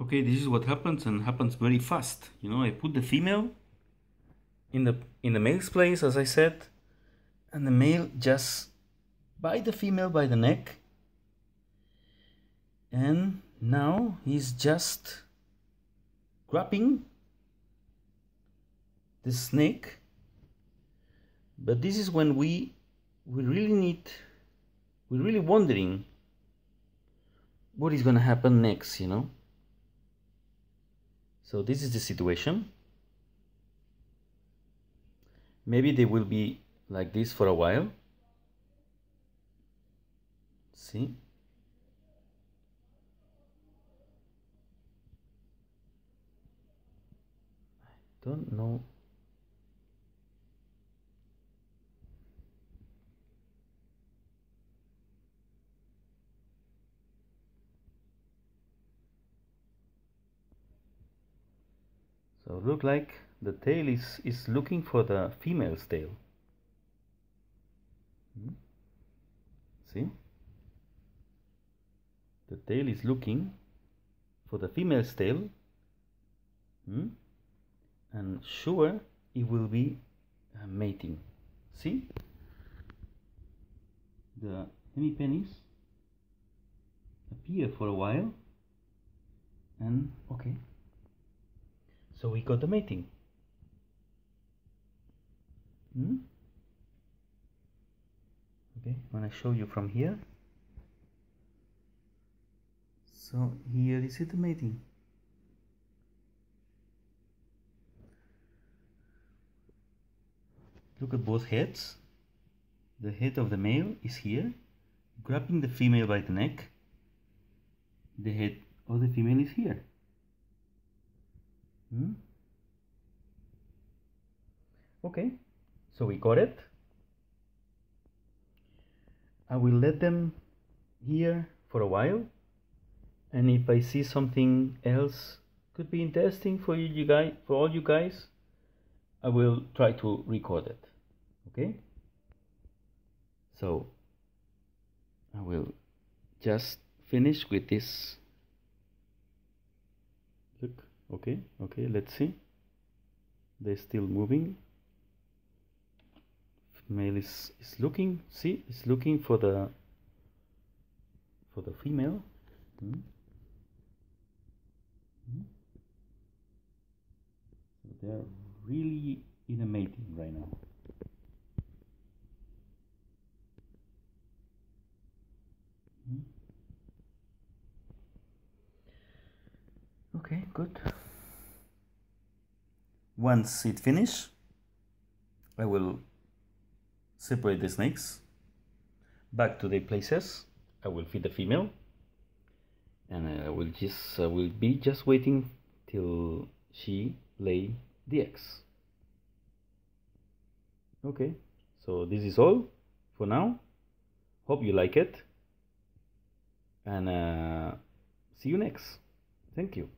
okay this is what happens and happens very fast you know I put the female in the in the male's place as I said and the male just by the female by the neck and now he's just grabbing the snake but this is when we we really need we're really wondering what is going to happen next you know so this is the situation. Maybe they will be like this for a while. See? I don't know So look like the tail is, is looking for the female's tail. Hmm? See? The tail is looking for the female's tail hmm? and sure it will be uh, mating. See? The hemipenis appear for a while and okay so we got the mating. Hmm? Okay, I'm gonna show you from here. So here is it the mating. Look at both heads. The head of the male is here, grabbing the female by the neck. The head of the female is here. Hmm? Okay, so we got it. I will let them here for a while. And if I see something else could be interesting for you, you guys, for all you guys, I will try to record it. Okay? So I will just finish with this okay okay let's see they're still moving male is, is looking see it's looking for the for the female mm Mm so they're really in a mating right now okay good once it finish I will separate the snakes back to their places I will feed the female and I will just I will be just waiting till she lay the eggs okay so this is all for now hope you like it and uh, see you next thank you